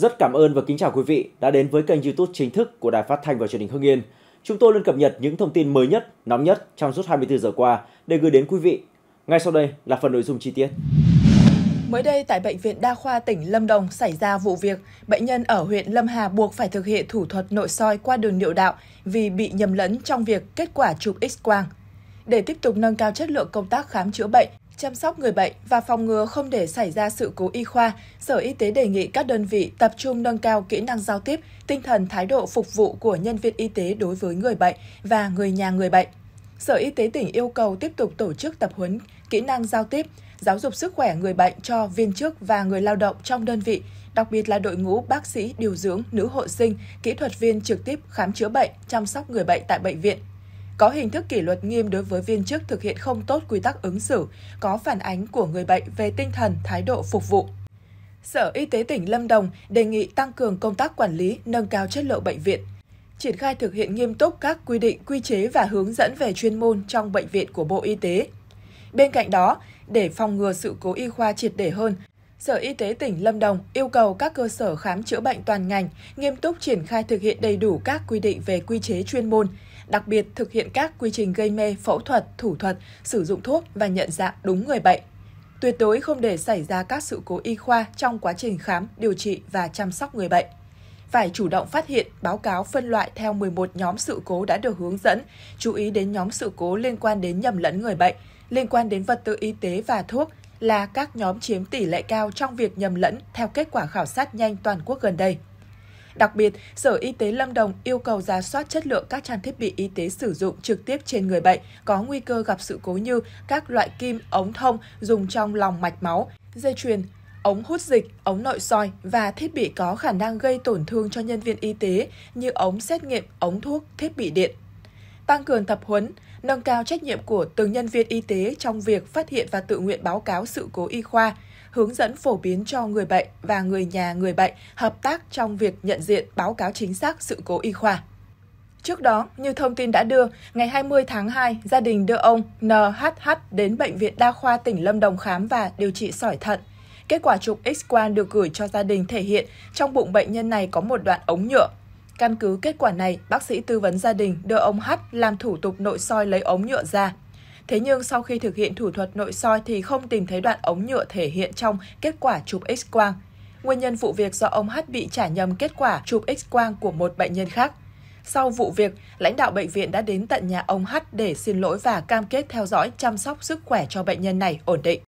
Rất cảm ơn và kính chào quý vị đã đến với kênh YouTube chính thức của Đài Phát thanh và Truyền hình Hưng Yên. Chúng tôi luôn cập nhật những thông tin mới nhất, nóng nhất trong suốt 24 giờ qua để gửi đến quý vị. Ngay sau đây là phần nội dung chi tiết. Mới đây tại bệnh viện đa khoa tỉnh Lâm Đồng xảy ra vụ việc bệnh nhân ở huyện Lâm Hà buộc phải thực hiện thủ thuật nội soi qua đường niệu đạo vì bị nhầm lẫn trong việc kết quả chụp X quang. Để tiếp tục nâng cao chất lượng công tác khám chữa bệnh chăm sóc người bệnh và phòng ngừa không để xảy ra sự cố y khoa, Sở Y tế đề nghị các đơn vị tập trung nâng cao kỹ năng giao tiếp, tinh thần thái độ phục vụ của nhân viên y tế đối với người bệnh và người nhà người bệnh. Sở Y tế tỉnh yêu cầu tiếp tục tổ chức tập huấn kỹ năng giao tiếp, giáo dục sức khỏe người bệnh cho viên chức và người lao động trong đơn vị, đặc biệt là đội ngũ bác sĩ điều dưỡng, nữ hộ sinh, kỹ thuật viên trực tiếp khám chữa bệnh, chăm sóc người bệnh tại bệnh viện có hình thức kỷ luật nghiêm đối với viên chức thực hiện không tốt quy tắc ứng xử, có phản ánh của người bệnh về tinh thần, thái độ phục vụ. Sở Y tế tỉnh Lâm Đồng đề nghị tăng cường công tác quản lý, nâng cao chất lượng bệnh viện, triển khai thực hiện nghiêm túc các quy định, quy chế và hướng dẫn về chuyên môn trong bệnh viện của Bộ Y tế. Bên cạnh đó, để phòng ngừa sự cố y khoa triệt để hơn, Sở Y tế tỉnh Lâm Đồng yêu cầu các cơ sở khám chữa bệnh toàn ngành nghiêm túc triển khai thực hiện đầy đủ các quy định về quy chế chuyên môn, đặc biệt thực hiện các quy trình gây mê, phẫu thuật, thủ thuật, sử dụng thuốc và nhận dạng đúng người bệnh. Tuyệt đối không để xảy ra các sự cố y khoa trong quá trình khám, điều trị và chăm sóc người bệnh. Phải chủ động phát hiện, báo cáo phân loại theo 11 nhóm sự cố đã được hướng dẫn, chú ý đến nhóm sự cố liên quan đến nhầm lẫn người bệnh, liên quan đến vật tư y tế và thuốc, là các nhóm chiếm tỷ lệ cao trong việc nhầm lẫn theo kết quả khảo sát nhanh toàn quốc gần đây. Đặc biệt, Sở Y tế Lâm Đồng yêu cầu giả soát chất lượng các trang thiết bị y tế sử dụng trực tiếp trên người bệnh có nguy cơ gặp sự cố như các loại kim, ống thông dùng trong lòng mạch máu, dây chuyền, ống hút dịch, ống nội soi và thiết bị có khả năng gây tổn thương cho nhân viên y tế như ống xét nghiệm, ống thuốc, thiết bị điện. Tăng cường tập huấn, nâng cao trách nhiệm của từng nhân viên y tế trong việc phát hiện và tự nguyện báo cáo sự cố y khoa, hướng dẫn phổ biến cho người bệnh và người nhà người bệnh hợp tác trong việc nhận diện báo cáo chính xác sự cố y khoa. Trước đó, như thông tin đã đưa, ngày 20 tháng 2, gia đình đưa ông NHH đến Bệnh viện Đa khoa tỉnh Lâm Đồng khám và điều trị sỏi thận. Kết quả chụp X-quang được gửi cho gia đình thể hiện trong bụng bệnh nhân này có một đoạn ống nhựa Căn cứ kết quả này, bác sĩ tư vấn gia đình đưa ông H làm thủ tục nội soi lấy ống nhựa ra. Thế nhưng sau khi thực hiện thủ thuật nội soi thì không tìm thấy đoạn ống nhựa thể hiện trong kết quả chụp X-quang. Nguyên nhân vụ việc do ông H bị trả nhầm kết quả chụp X-quang của một bệnh nhân khác. Sau vụ việc, lãnh đạo bệnh viện đã đến tận nhà ông H để xin lỗi và cam kết theo dõi chăm sóc sức khỏe cho bệnh nhân này ổn định.